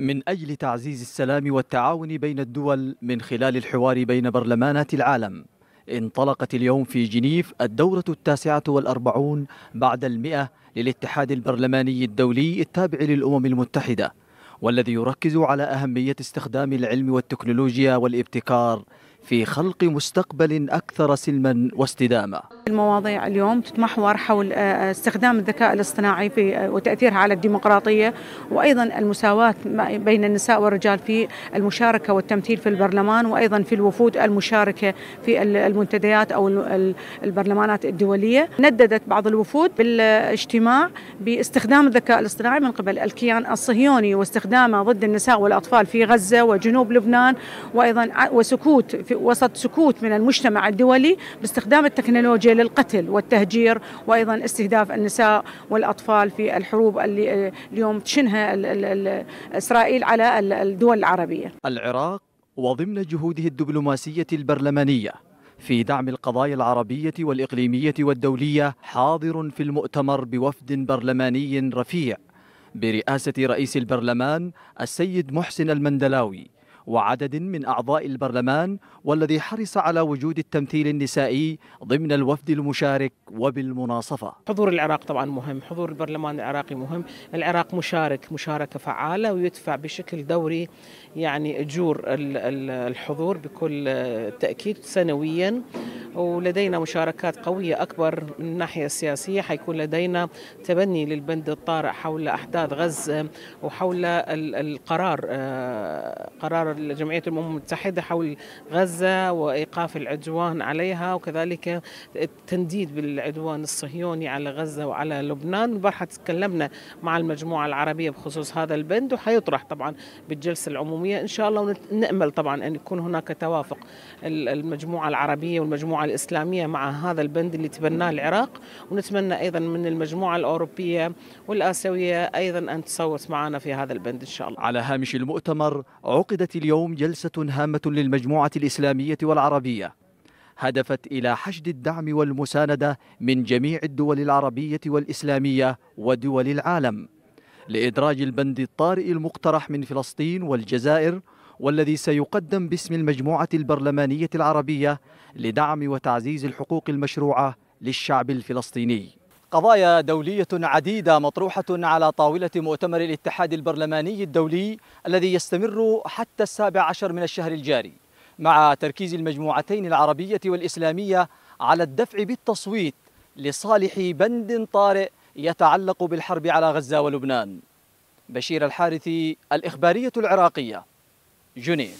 من أجل تعزيز السلام والتعاون بين الدول من خلال الحوار بين برلمانات العالم انطلقت اليوم في جنيف الدورة التاسعة والأربعون بعد المئة للاتحاد البرلماني الدولي التابع للأمم المتحدة والذي يركز على أهمية استخدام العلم والتكنولوجيا والابتكار في خلق مستقبل أكثر سلما واستدامة المواضيع اليوم تتمحور حول آه، آه، استخدام الذكاء الاصطناعي في آه، وتأثيرها على الديمقراطية وأيضا المساواة بين النساء والرجال في المشاركة والتمثيل في البرلمان وأيضا في الوفود المشاركة في المنتديات أو البرلمانات الدولية نددت بعض الوفود بالاجتماع باستخدام الذكاء الاصطناعي من قبل الكيان الصهيوني واستخدامه ضد النساء والأطفال في غزة وجنوب لبنان وأيضا وسكوت في وسط سكوت من المجتمع الدولي باستخدام التكنولوجيا للقتل والتهجير وايضا استهداف النساء والاطفال في الحروب اللي اليوم تشنها اسرائيل على الدول العربيه. العراق وضمن جهوده الدبلوماسيه البرلمانيه في دعم القضايا العربيه والاقليميه والدوليه حاضر في المؤتمر بوفد برلماني رفيع برئاسه رئيس البرلمان السيد محسن المندلاوي وعدد من أعضاء البرلمان والذي حرص على وجود التمثيل النسائي ضمن الوفد المشارك وبالمناصفة حضور العراق طبعا مهم حضور البرلمان العراقي مهم العراق مشارك مشاركة فعالة ويدفع بشكل دوري يعني أجور الحضور بكل تأكيد سنويا ولدينا مشاركات قوية أكبر من الناحية السياسية حيكون لدينا تبني للبند الطارئ حول أحداث غزة وحول القرار آه، قرار جمعية الأمم المتحدة حول غزة وإيقاف العدوان عليها وكذلك التنديد بالعدوان الصهيوني على غزة وعلى لبنان البارحة تكلمنا مع المجموعة العربية بخصوص هذا البند وحيطرح طبعا بالجلسة العمومية إن شاء الله ونأمل طبعا أن يكون هناك توافق المجموعة العربية والمجموعة المجموعة الإسلامية مع هذا البند اللي تبناه العراق ونتمنى أيضا من المجموعة الأوروبية والآسيوية أيضا أن تصوت معنا في هذا البند إن شاء الله على هامش المؤتمر عقدت اليوم جلسة هامة للمجموعة الإسلامية والعربية هدفت إلى حشد الدعم والمساندة من جميع الدول العربية والإسلامية ودول العالم لإدراج البند الطارئ المقترح من فلسطين والجزائر والذي سيقدم باسم المجموعة البرلمانية العربية لدعم وتعزيز الحقوق المشروعة للشعب الفلسطيني قضايا دولية عديدة مطروحة على طاولة مؤتمر الاتحاد البرلماني الدولي الذي يستمر حتى السابع عشر من الشهر الجاري مع تركيز المجموعتين العربية والإسلامية على الدفع بالتصويت لصالح بند طارئ يتعلق بالحرب على غزة ولبنان بشير الحارثي الإخبارية العراقية 日内。